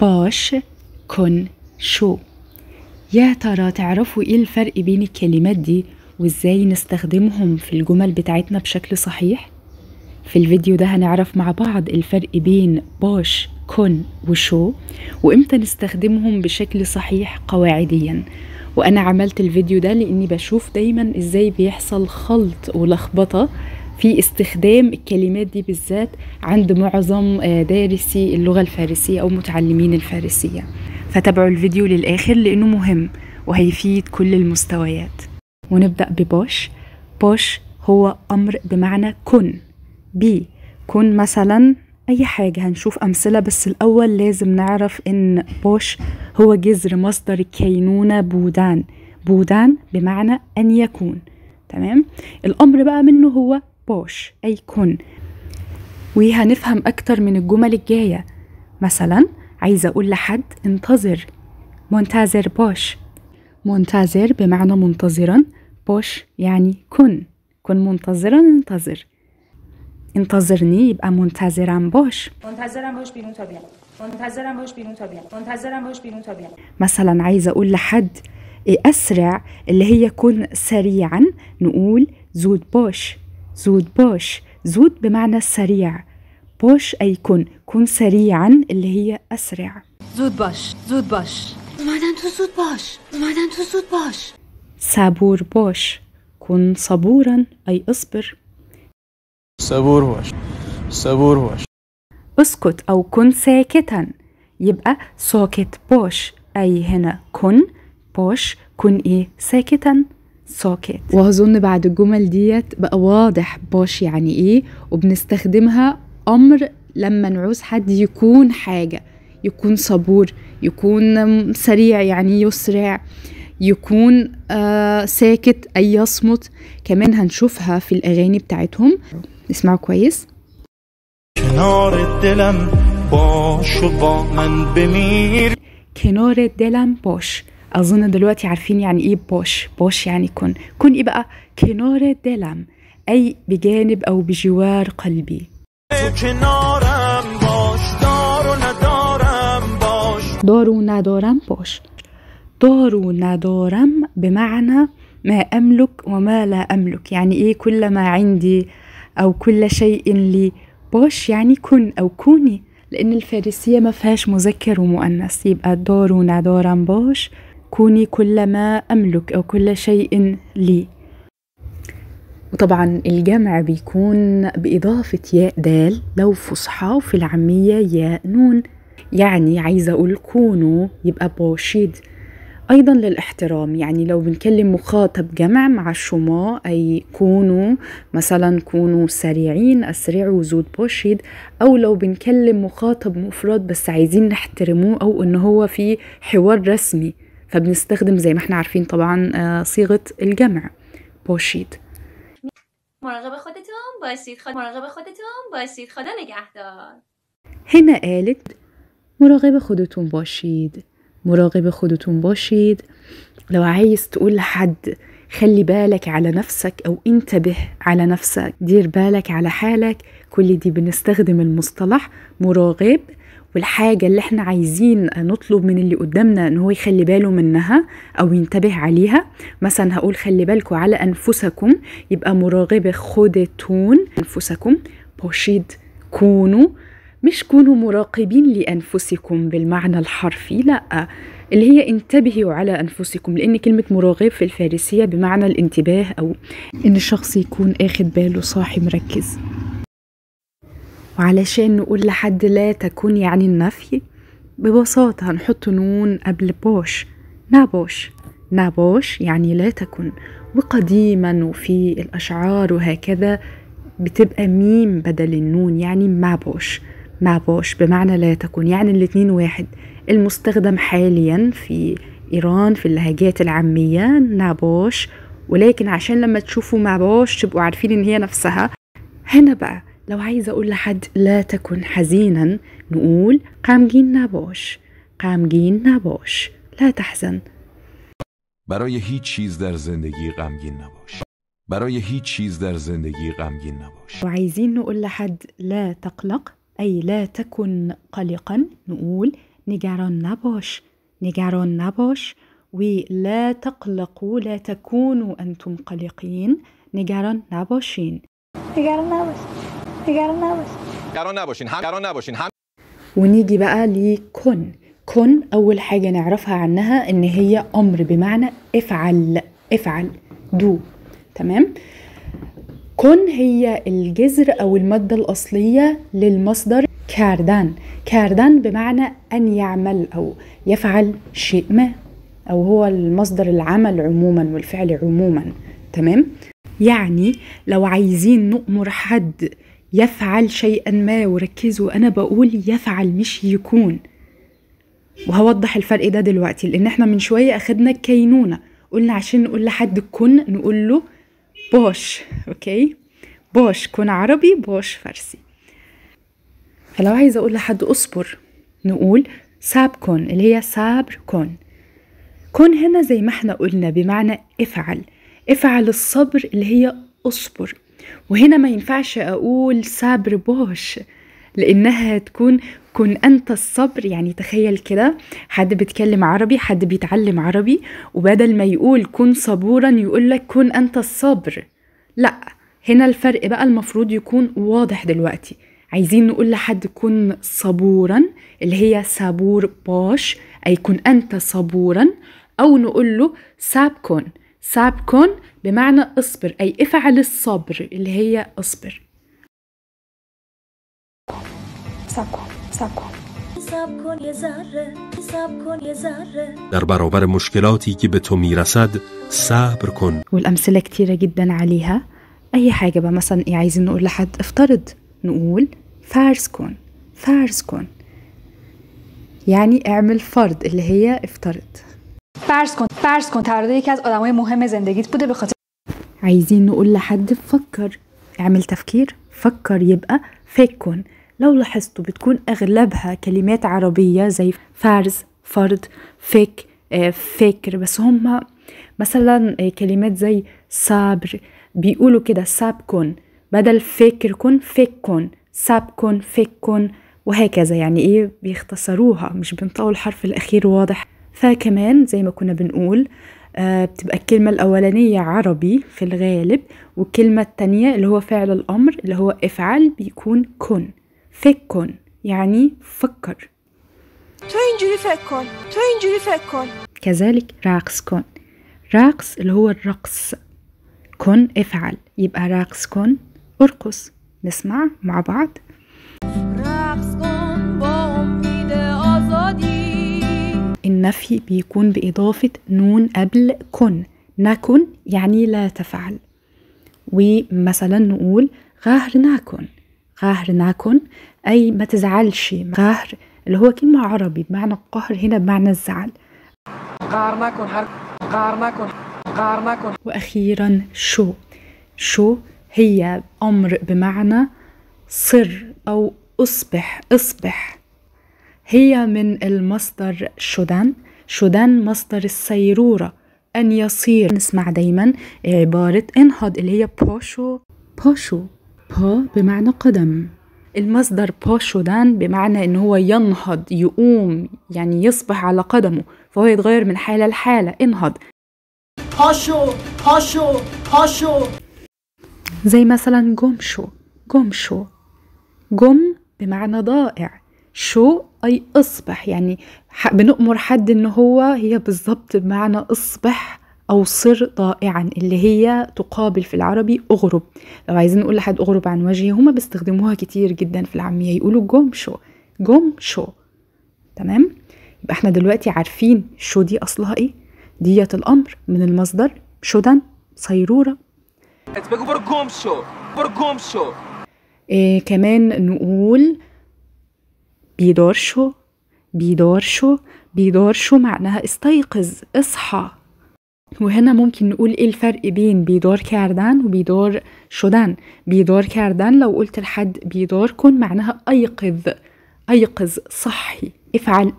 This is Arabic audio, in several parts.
باش كن شو يا ترى تعرفوا ايه الفرق بين الكلمات دي وازاي نستخدمهم في الجمل بتاعتنا بشكل صحيح في الفيديو ده هنعرف مع بعض الفرق بين باش كن وشو وامتى نستخدمهم بشكل صحيح قواعديا وانا عملت الفيديو ده لاني بشوف دايما ازاي بيحصل خلط ولخبطه في استخدام الكلمات دي بالذات عند معظم آه، دارسي اللغة الفارسية أو متعلمين الفارسية فتابعوا الفيديو للآخر لأنه مهم وهيفيد كل المستويات ونبدأ ببوش بوش هو أمر بمعنى كن بي كن مثلا أي حاجة هنشوف أمثلة بس الأول لازم نعرف إن بوش هو جذر مصدر الكينونة بودان بودان بمعنى أن يكون تمام الأمر بقى منه هو بوش أي كن وهنفهم أكتر من الجمل الجاية مثلا عايزة أقول لحد انتظر منتظر بوش منتظر بمعنى منتظرا بوش يعني كن كن منتظرا انتظر انتظرني يبقى منتظرا بوش منتظرا بوش بينو طبيعي منتظرا باش بينو طبيعي منتظرا باش بينو طبيعي مثلا عايزة أقول لحد أسرع اللي هي كن سريعا نقول زود باش زود بوش زود بمعنى السريع بوش أي كن كن سريعا اللي هي أسرع زود باش زود باش زمادن تو زود باش زمادن تو زود باش صبور باش كن صبورا أي اصبر صبور باش صبور باش اسكت أو كن ساكتا يبقى ساكت باش أي هنا كن باش كن إيه ساكتا سوكيت واظن بعد الجمل ديت بقى واضح باش يعني ايه وبنستخدمها امر لما نعوز حد يكون حاجه يكون صبور يكون سريع يعني يسرع يكون آه ساكت أي يصمت كمان هنشوفها في الأغاني بتاعتهم اسمعوا كويس كنار الدلم باش من بمير كنار الدلم باش اظن دلوقتي عارفين يعني ايه بوش بوش يعني كن كن ايه بقى كنار دلم اي بجانب او بجوار قلبي کنارم باش دار ندارم باش دارو ندارم باش ندارم بمعنى ما أملك وما لا أملك يعني إيه كل ما عندي أو كل شيء لي بوش يعني كن أو كوني لأن الفارسية ما فيهاش مذكر ومؤنث يبقى دارو ندارم باش كوني كل ما أملك أو كل شيء لي وطبعا الجمع بيكون بإضافة ياء دال لو فصحى وفي العامية ياء نون يعني عايزة أقول كونوا يبقى بوشيد أيضا للاحترام يعني لو بنكلم مخاطب جمع مع الشماء أي كونوا مثلا كونوا سريعين أسرعوا زود بوشيد أو لو بنكلم مخاطب مفرد بس عايزين نحترموه أو إن هو في حوار رسمي فبنستخدم زي ما احنا عارفين طبعا آه، صيغة الجمع بوشيد مراقب خودتون باشید خود مراقب خودتون باشید خدا نگهدار هنا قالت مراقب خودتون باشید مراقب خودتون باشید لو عايز تقول لحد خلي بالك على نفسك أو انتبه على نفسك دير بالك على حالك كل دي بنستخدم المصطلح مراقب والحاجة اللي احنا عايزين نطلب من اللي قدامنا ان هو يخلي باله منها او ينتبه عليها مثلا هقول خلي بالكم على انفسكم يبقى مراغبة خدتون انفسكم بوشيد كونوا مش كونوا مراقبين لانفسكم بالمعنى الحرفي لا اللي هي انتبهوا على انفسكم لان كلمه مراقب في الفارسيه بمعنى الانتباه او ان الشخص يكون اخد باله صاحي مركز وعلشان نقول لحد لا تكون يعني النفي ببساطة هنحط نون قبل بوش نابوش نابوش يعني لا تكن وقديما وفي الأشعار وهكذا بتبقى ميم بدل النون يعني مابوش مابوش بمعنى لا تكن يعني الاتنين واحد المستخدم حاليا في إيران في اللهجات العامية نابوش ولكن عشان لما تشوفوا مابوش تبقوا عارفين إن هي نفسها هنا بقى لو عايزة أقول لحد لا تكن حزينا نقول غمگین نباش غمگین نباش لا تحزن برای هیچ چیز در زندگی غمگین نباش برای هیچ چیز در زندگی غمگین نباش وعايزين نقول لحد لا تقلق أي لا تكن قلقا نقول نگران نباش نگران نباش ولا تقلقوا لا تكونوا أنتم قلقين نگران نباشين نگران نباشين نگران نباشین نگران نباشین هم نگران نباشین هم ونيجي بقى لكن كن اول حاجه نعرفها عنها ان هي امر بمعنى افعل افعل دو تمام كن هي الجذر او الماده الاصليه للمصدر كاردان كاردان بمعنى ان يعمل او يفعل شيء ما او هو المصدر العمل عموما والفعل عموما تمام يعني لو عايزين نؤمر حد يفعل شيئا ما وركزوا أنا بقول يفعل مش يكون وهوضح الفرق ده دلوقتي لأن احنا من شوية أخدنا الكينونة قلنا عشان نقول لحد كن نقول له باش أوكي باش كن عربي باش فارسي فلو عايزة أقول لحد أصبر نقول ساب كن اللي هي سابر كن كن هنا زي ما احنا قلنا بمعنى افعل افعل الصبر اللي هي اصبر وهنا ما ينفعش أقول صبر بوش لانها تكون كن انت الصبر يعني تخيل كده حد بيتكلم عربي حد بيتعلم عربي وبدل ما يقول كن صبورا يقول لك كن انت الصبر لا هنا الفرق بقى المفروض يكون واضح دلوقتي عايزين نقول لحد كن صبورا اللي هي صبور باش اي كن انت صبورا او نقول له ساب كون سابكون بمعنى اصبر أي افعل الصبر اللي هي اصبر در برابر مشکلاتی که به تو میرسد صبر کن والأمثلة كتيرة جدا عليها أي حاجة بقى مثلا إيه عايزين نقول لحد افترض نقول فرض كون فرض كون يعني اعمل فرض اللي هي افترض فرض کن فرض کن تولد یکی از آدمای مهم زندگیت بوده به خاطر عايزين نقول لحد فكر اعمل تفكير فكر يبقى فكن لو لاحظتوا بتكون اغلبها كلمات عربيه زي فرض فرض فك آه، فكر بس هم مثلا آه، كلمات زي صبر بيقولوا كده سابكن بدل كن فكن سابكن فكن وهكذا يعني ايه بيختصروها مش بنطقوا الحرف الاخير واضح فكمان زي ما كنا بنقول آه، بتبقى الكلمة الأولانية عربي في الغالب والكلمة التانية اللي هو فعل الأمر اللي هو افعل بيكون كن فكن يعني فكر كذلك راقص كن راقص اللي هو الرقص كن افعل يبقى راقص كن ارقص نسمع مع بعض النفي بيكون بإضافة نون قبل كن نكن يعني لا تفعل ومثلا نقول غهر ناكن أي ما تزعلش غهر اللي هو كلمة عربي بمعنى القهر هنا بمعنى الزعل غارناكن غارناكن غارناكن وأخيرا شو شو هي أمر بمعنى صر أو أصبح أصبح هي من المصدر شودان شودان مصدر السيرورة أن يصير نسمع دايما عبارة انهض اللي هي بوشو بوشو با بمعنى قدم المصدر باشودان بمعنى ان هو ينهض يقوم يعني يصبح على قدمه فهو يتغير من حالة لحالة انهض باشو باشو باشو زي مثلا جمشو جمشو جم بمعنى ضائع شو أي أصبح يعني بنأمر حد إن هو هي بالظبط بمعنى أصبح أو صر ضائعا اللي هي تقابل في العربي أغرب لو عايزين نقول لحد أغرب عن وجهي هما بيستخدموها كتير جدا في العامية يقولوا جوم شو جوم شو تمام يبقى احنا دلوقتي عارفين شو دي أصلها إيه دية الأمر من المصدر شدن صيرورة برجوم شو برجوم شو إيه كمان نقول بيدور بيدور شو شو بيدور شو معناها استيقظ اصحى وهنا ممكن نقول ايه الفرق بين بيدور كردن وبيدور شدن بيدور كردن لو قلت لحد بيدور كن معناها ايقظ ايقظ صحي افعل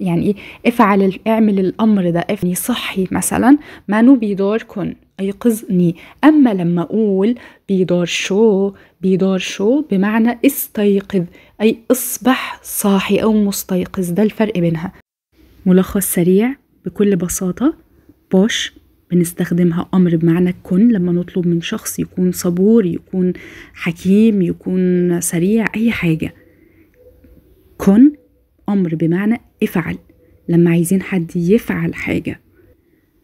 يعني ايه افعل اعمل الامر ده افني يعني صحي مثلا مانو بيدور كن أيقظني أما لما أقول بيدار شو بيدار شو بمعنى استيقظ أي اصبح صاحي أو مستيقظ ده الفرق بينها ملخص سريع بكل بساطة بوش بنستخدمها أمر بمعنى كن لما نطلب من شخص يكون صبور يكون حكيم يكون سريع أي حاجة كن أمر بمعنى افعل لما عايزين حد يفعل حاجة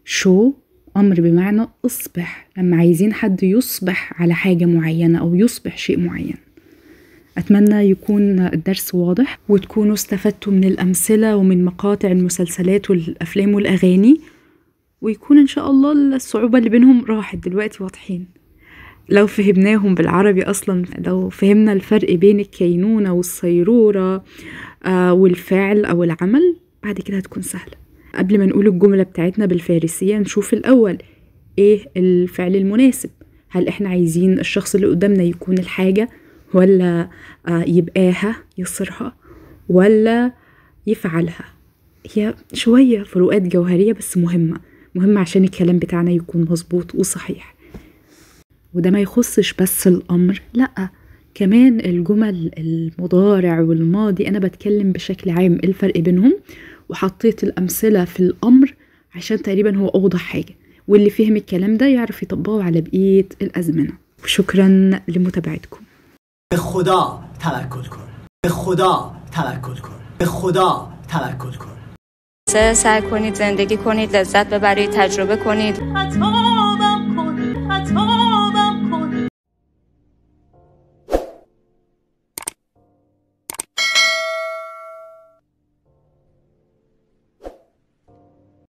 شو امر بمعنى اصبح لما عايزين حد يصبح على حاجه معينه او يصبح شيء معين أتمنى يكون الدرس واضح وتكونوا استفدتوا من الأمثلة ومن مقاطع المسلسلات والأفلام والأغاني ويكون إن شاء الله الصعوبة اللي بينهم راحت دلوقتي واضحين لو فهمناهم بالعربي أصلا لو فهمنا الفرق بين الكينونة والصيرورة آه، والفعل أو العمل بعد كده هتكون سهلة قبل ما نقول الجملة بتاعتنا بالفارسية نشوف الأول إيه الفعل المناسب هل إحنا عايزين الشخص اللي قدامنا يكون الحاجة ولا آه، يبقاها يصرها ولا يفعلها هي شوية فروقات جوهرية بس مهمة مهمة عشان الكلام بتاعنا يكون مظبوط وصحيح وده ما يخصش بس الأمر لأ كمان الجمل المضارع والماضي أنا بتكلم بشكل عام الفرق بينهم وحطيت الأمثلة في الأمر عشان تقريبا هو أوضح حاجة واللي فهم الكلام ده يعرف يطبقه على بقية الأزمنة وشكرا لمتابعتكم بخدا خدا كن بخدا به كن بخدا کن كن خدا توکل کن سعی کنید زندگی کنید لذت ببرید تجربه کنید